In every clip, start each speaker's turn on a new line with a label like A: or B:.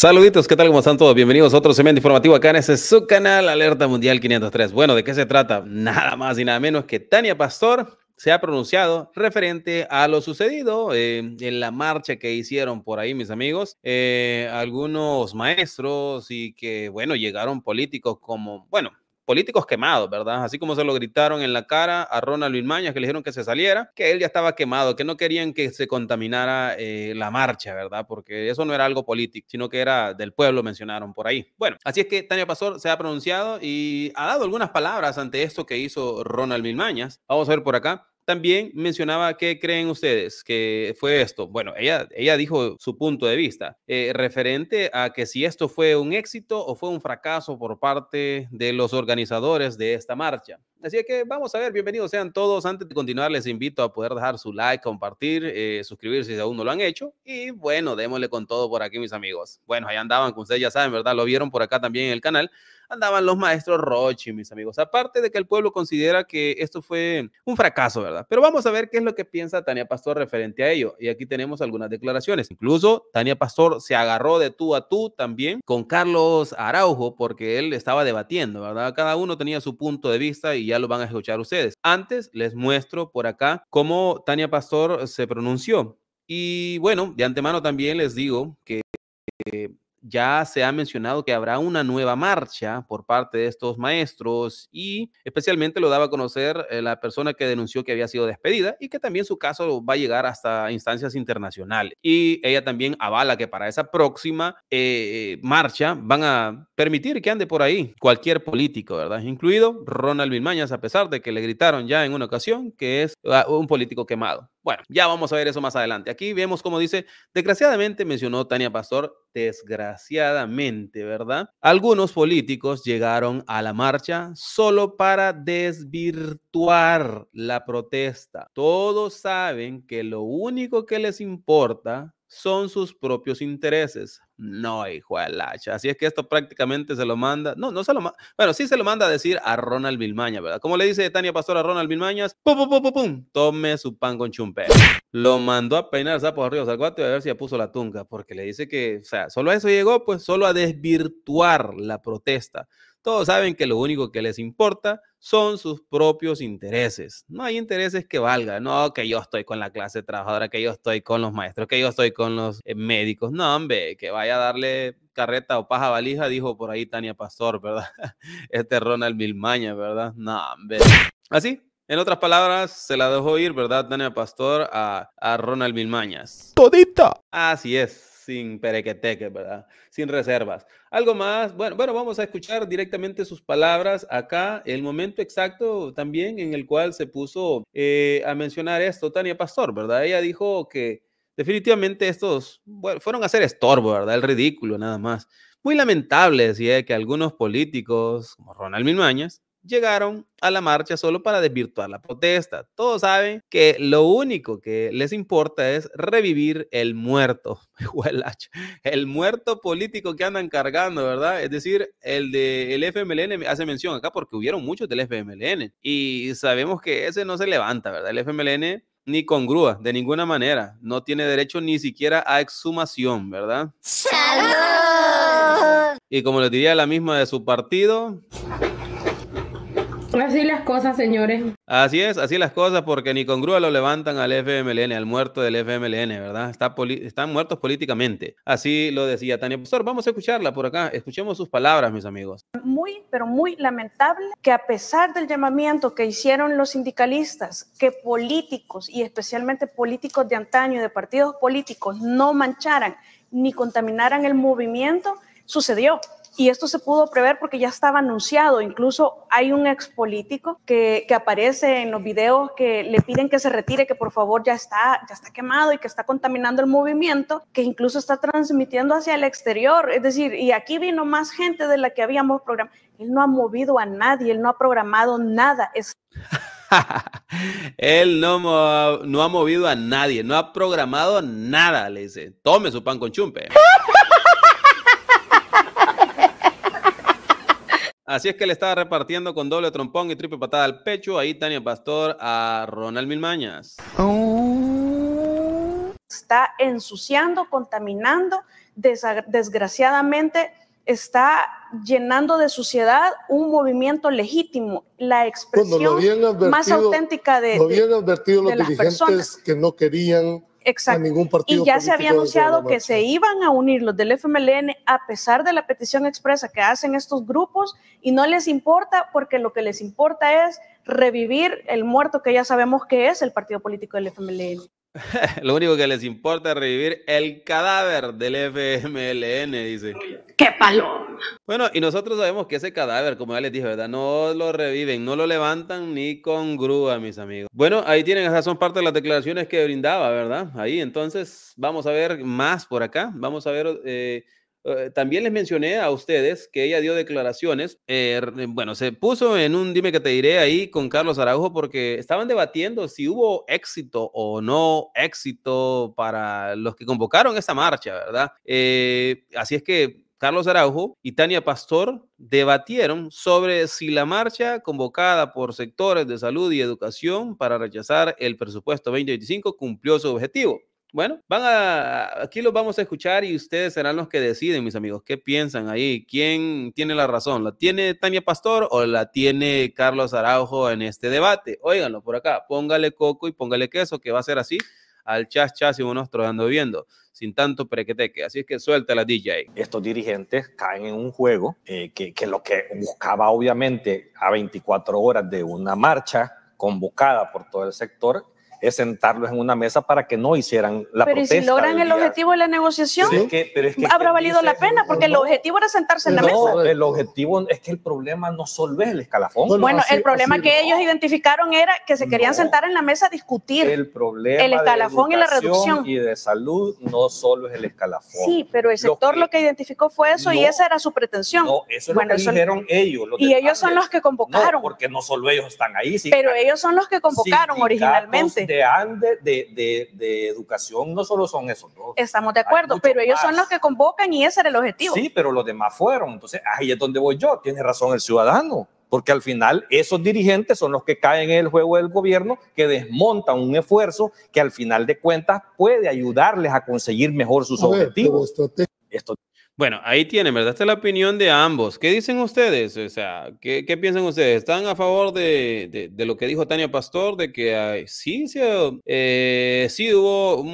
A: Saluditos, ¿qué tal? ¿Cómo están todos? Bienvenidos a otro segmento informativo acá en ese su canal Alerta Mundial 503. Bueno, ¿de qué se trata? Nada más y nada menos que Tania Pastor se ha pronunciado referente a lo sucedido eh, en la marcha que hicieron por ahí, mis amigos, eh, algunos maestros y que, bueno, llegaron políticos como, bueno, políticos quemados, ¿verdad? Así como se lo gritaron en la cara a Ronald Luis que le dijeron que se saliera, que él ya estaba quemado, que no querían que se contaminara eh, la marcha, ¿verdad? Porque eso no era algo político, sino que era del pueblo, mencionaron por ahí. Bueno, así es que Tania Pastor se ha pronunciado y ha dado algunas palabras ante esto que hizo Ronald Milmañas. Vamos a ver por acá también mencionaba qué creen ustedes que fue esto. Bueno, ella, ella dijo su punto de vista eh, referente a que si esto fue un éxito o fue un fracaso por parte de los organizadores de esta marcha. Así que vamos a ver, bienvenidos sean todos. Antes de continuar, les invito a poder dejar su like, compartir, eh, suscribirse si aún no lo han hecho. Y bueno, démosle con todo por aquí, mis amigos. Bueno, ahí andaban, con ustedes ya saben, ¿verdad? Lo vieron por acá también en el canal andaban los maestros Rochi, mis amigos. Aparte de que el pueblo considera que esto fue un fracaso, ¿verdad? Pero vamos a ver qué es lo que piensa Tania Pastor referente a ello. Y aquí tenemos algunas declaraciones. Incluso Tania Pastor se agarró de tú a tú también con Carlos Araujo porque él estaba debatiendo, ¿verdad? Cada uno tenía su punto de vista y ya lo van a escuchar ustedes. Antes les muestro por acá cómo Tania Pastor se pronunció. Y bueno, de antemano también les digo que... Eh, ya se ha mencionado que habrá una nueva marcha por parte de estos maestros y especialmente lo daba a conocer eh, la persona que denunció que había sido despedida y que también su caso va a llegar hasta instancias internacionales. Y ella también avala que para esa próxima eh, marcha van a permitir que ande por ahí cualquier político, ¿verdad? Incluido Ronald Vilmañas, a pesar de que le gritaron ya en una ocasión que es ah, un político quemado. Bueno, ya vamos a ver eso más adelante. Aquí vemos como dice, desgraciadamente, mencionó Tania Pastor, desgraciadamente, ¿verdad? Algunos políticos llegaron a la marcha solo para desvirtuar la protesta. Todos saben que lo único que les importa son sus propios intereses. No, hijo de lacha. Así es que esto prácticamente se lo manda. No, no se lo manda. Bueno, sí se lo manda a decir a Ronald Vilmaña, ¿verdad? Como le dice Tania Pastor a Ronald Vilmaña pum, pum, pum, pum, pum, tome su pan con chumpe lo mandó a peinar sapos arriba al a ver si ya puso la tunga, porque le dice que, o sea, solo a eso llegó, pues solo a desvirtuar la protesta. Todos saben que lo único que les importa son sus propios intereses. No hay intereses que valgan. No, que yo estoy con la clase trabajadora, que yo estoy con los maestros, que yo estoy con los eh, médicos. No, hombre, que vaya a darle carreta o paja valija, dijo por ahí Tania Pastor, ¿verdad? Este Ronald Milmaña, ¿verdad? No, hombre. Así, ¿Ah, en otras palabras, se la dejó ir, ¿verdad, Tania Pastor? A, a Ronald Milmañas. Todita. Así es, sin perequeteque, ¿verdad? Sin reservas. Algo más, bueno, bueno, vamos a escuchar directamente sus palabras acá, el momento exacto también en el cual se puso eh, a mencionar esto Tania Pastor, ¿verdad? Ella dijo que definitivamente estos fueron a ser estorbo, ¿verdad? El ridículo, nada más. Muy lamentable, decía, que algunos políticos, como Ronald Milmañas, llegaron a la marcha solo para desvirtuar la protesta. Todos saben que lo único que les importa es revivir el muerto, el muerto político que andan cargando, ¿verdad? Es decir, el del el FMLN hace mención acá porque hubieron muchos del FMLN y sabemos que ese no se levanta, ¿verdad? El FMLN ni con grúa, de ninguna manera. No tiene derecho ni siquiera a exhumación, ¿verdad? ¡Salud! Y como les diría la misma de su partido...
B: Así las cosas, señores.
A: Así es, así las cosas, porque ni con grúa lo levantan al FMLN, al muerto del FMLN, ¿verdad? están muertos políticamente. Así lo decía Tania. Pastor, vamos a escucharla por acá. Escuchemos sus palabras, mis amigos.
B: Muy, pero muy lamentable que a pesar del llamamiento que hicieron los sindicalistas, que políticos y especialmente políticos de antaño, de partidos políticos, no mancharan ni contaminaran el movimiento, sucedió. Y esto se pudo prever porque ya estaba anunciado. Incluso hay un ex político que, aparece en los videos que le piden que se retire, que por favor ya está, ya está quemado y que está contaminando el movimiento, que incluso está transmitiendo hacia el exterior. Es decir, y aquí vino más gente de la que habíamos programado. Él no ha movido a nadie, él no ha programado nada. Es
A: Él no, no ha movido a nadie, no ha programado nada, le dice. Tome su pan con chumpe. Así es que le estaba repartiendo con doble trompón y triple patada al pecho. Ahí Tania Pastor a Ronald Milmañas.
B: Está ensuciando, contaminando, desgraciadamente está llenando de suciedad un movimiento legítimo, la expresión más auténtica de, lo advertido los dirigentes que no querían Exacto. Y ya se había anunciado que se iban a unir los del FMLN a pesar de la petición expresa que hacen estos grupos y no les importa porque lo que les importa es revivir el muerto que ya sabemos que es el partido político del FMLN.
A: Lo único que les importa es revivir el cadáver del FMLN, dice.
B: ¡Qué palo
A: Bueno, y nosotros sabemos que ese cadáver, como ya les dije, ¿verdad? No lo reviven, no lo levantan ni con grúa, mis amigos. Bueno, ahí tienen esas son parte de las declaraciones que brindaba, ¿verdad? Ahí, entonces, vamos a ver más por acá. Vamos a ver... Eh, eh, también les mencioné a ustedes que ella dio declaraciones, eh, bueno, se puso en un dime que te diré ahí con Carlos Araujo porque estaban debatiendo si hubo éxito o no éxito para los que convocaron esta marcha, ¿verdad? Eh, así es que Carlos Araujo y Tania Pastor debatieron sobre si la marcha convocada por sectores de salud y educación para rechazar el presupuesto 2025 cumplió su objetivo bueno, van a, aquí los vamos a escuchar y ustedes serán los que deciden, mis amigos, qué piensan ahí, quién tiene la razón, la tiene Tania Pastor o la tiene Carlos Araujo en este debate. Óiganlo por acá, póngale coco y póngale queso, que va a ser así al chas chas y unos ando viendo, sin tanto prequeteque. Así es que suelta la DJ. Estos dirigentes caen en un juego eh, que, que lo que buscaba obviamente a 24 horas de una marcha convocada por todo el sector es sentarlos en una mesa para que no hicieran la pero Pero si logran el objetivo
B: de la negociación, habrá valido la pena, porque el objetivo era sentarse en la mesa.
A: el objetivo es que el problema no solo es el escalafón. Bueno, el problema que
B: ellos identificaron era que se querían sentar en la mesa a discutir el problema el escalafón y la reducción.
A: Y de salud no solo es el escalafón. Sí,
B: pero el sector lo que, identificó fue eso y esa era su pretensión. No, eso es lo que dijeron
A: ellos. y ellos son los
B: que convocaron.
A: porque no solo ellos están ahí. pero
B: ellos son los que convocaron originalmente
A: de de, educación, no solo son esos dos.
B: Estamos de acuerdo, pero ellos son los que convocan y ese era el objetivo. Sí,
A: pero los demás fueron. Entonces, ahí es donde voy yo. Tiene razón el ciudadano, porque al final esos dirigentes son los que caen en el juego del gobierno, que desmontan un esfuerzo que al final de cuentas puede ayudarles a conseguir mejor sus objetivos. Bueno, ahí tienen, ¿verdad? Esta es la opinión de ambos. ¿Qué dicen ustedes? O sea, ¿qué, piensan ustedes? ¿Están a favor de, lo que dijo Tania Pastor, de que sí, sí, eh, sí hubo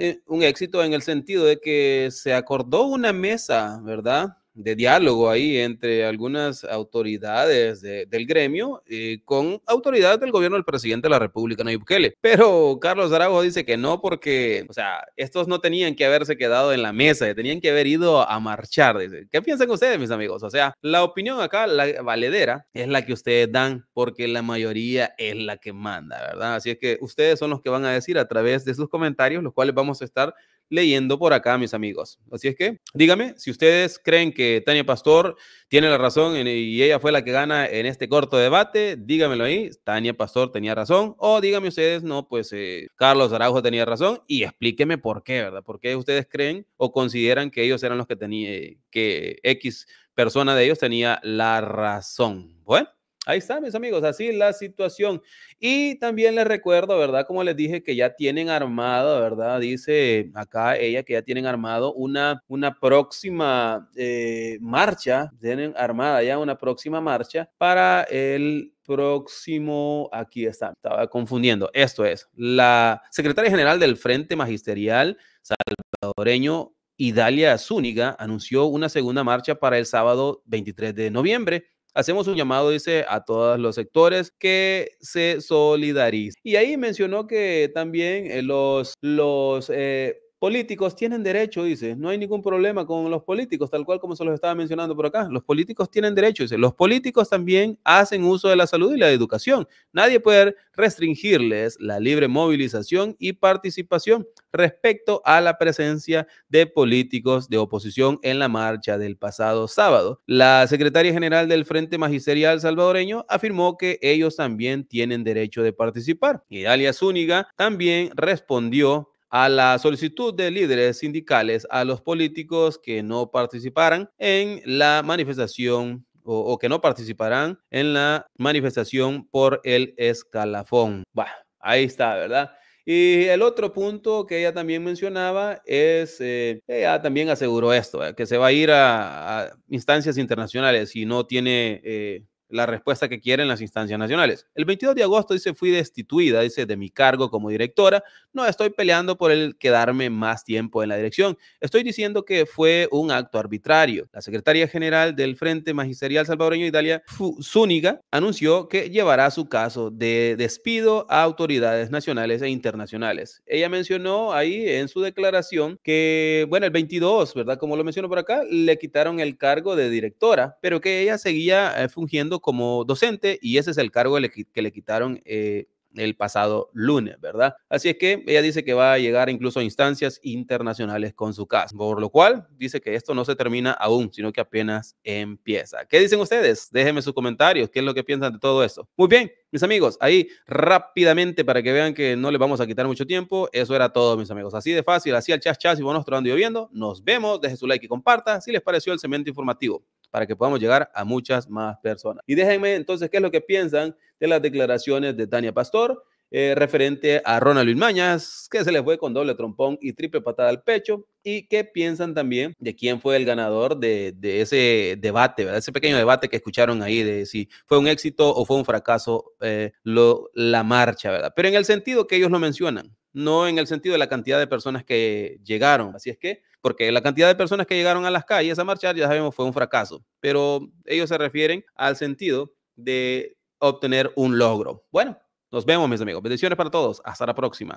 A: eh, un éxito en el sentido de que se acordó una mesa, ¿verdad? de diálogo ahí entre algunas autoridades del gremio eh, con autoridades del gobierno del presidente de la República, Nayib Bukele. Pero Carlos Araujo dice que no porque, o sea, estos no tenían que haberse quedado en la mesa, tenían que haber ido a marchar. ¿Qué piensan ustedes, mis amigos? O sea, la opinión acá, la valedera, es la que ustedes dan porque la mayoría es la que manda, ¿verdad? Así es que ustedes son los que van a decir a través de sus comentarios, los cuales vamos a estar leyendo por acá, mis amigos. Así es que dígame si ustedes creen que Tania Pastor tiene la razón y ella fue la que gana en este corto debate, dígamelo ahí, Tania Pastor tenía razón, o díganme ustedes, no, pues eh, Carlos Araujo tenía razón y explíqueme por qué, ¿verdad? ¿Por qué ustedes creen o consideran que ellos eran los que tenían, que X persona de ellos tenía la razón? Bueno. Ahí está, mis amigos, así la situación. Y también les recuerdo, ¿verdad? Como les dije, que ya tienen armado, ¿verdad? Dice acá ella que ya tienen armado una, una próxima eh, marcha, tienen armada ya una próxima marcha para el próximo, aquí está, estaba confundiendo, esto es, la secretaria general del Frente Magisterial Salvadoreño Idalia Zúñiga anunció una segunda marcha para el sábado 23 de noviembre Hacemos un llamado, dice, a todos los sectores que se solidaricen. Y ahí mencionó que también eh, los, los eh, políticos tienen derecho, dice, no hay ningún problema con los políticos, tal cual como se los estaba mencionando por acá. Los políticos tienen derecho, dice, los políticos también hacen uso de la salud y la educación. Nadie puede restringirles la libre movilización y participación respecto a la presencia de políticos de oposición en la marcha del pasado sábado. La secretaria general del Frente Magisterial Salvadoreño afirmó que ellos también tienen derecho de participar. Y alias Zúñiga también respondió a la solicitud de líderes sindicales a los políticos que no participaran en la manifestación o, que no participarán en la manifestación por el escalafón. ahí está, ¿verdad? Y el otro punto que ella también mencionaba es, eh, ella también aseguró esto, eh, que se va a ir a, instancias internacionales si no tiene eh, la respuesta que quieren las instancias nacionales. El 22 de agosto dice, fui destituida, dice, de mi cargo como directora. No estoy peleando por el quedarme más tiempo en la dirección. Estoy diciendo que fue un acto arbitrario. La secretaria general del Frente Magisterial Salvadoreño Italia, Zúñiga, anunció que llevará su caso de despido a autoridades nacionales e internacionales. Ella mencionó ahí en su declaración que, bueno, el 22, ¿verdad? Como lo menciono por acá, le quitaron el cargo de directora, pero que ella seguía eh, fungiendo como docente y ese es el cargo que le quitaron eh, el pasado lunes, ¿verdad? Así es que ella dice que va a llegar incluso a instancias internacionales con su caso, por lo cual dice que esto no se termina aún, sino que apenas empieza. ¿Qué dicen ustedes? Déjenme sus comentarios, qué es lo que piensan de todo esto. Muy bien, mis amigos, ahí rápidamente para que vean que no les vamos a quitar mucho tiempo, eso era todo, mis amigos. Así de fácil, así al chas chas y bueno ando y lloviendo. Nos vemos, deje su like y comparta si les pareció el cemento informativo para que podamos llegar a muchas más personas. Y déjenme entonces qué es lo que piensan de las declaraciones de Tania Pastor eh, referente a Ronald Mañas, que se le fue con doble trompón y triple patada al pecho, y qué piensan también de quién fue el ganador de, ese debate, ¿verdad? ese pequeño debate que escucharon ahí de si fue un éxito o fue un fracaso eh, la marcha, ¿verdad? Pero en el sentido que ellos lo mencionan, no en el sentido de la cantidad de personas que llegaron. Así es que, porque la cantidad de personas que llegaron a las calles a marchar, ya sabemos, fue un fracaso, pero ellos se refieren al sentido de obtener un logro. Bueno, nos vemos, mis amigos. Bendiciones para todos. Hasta la próxima.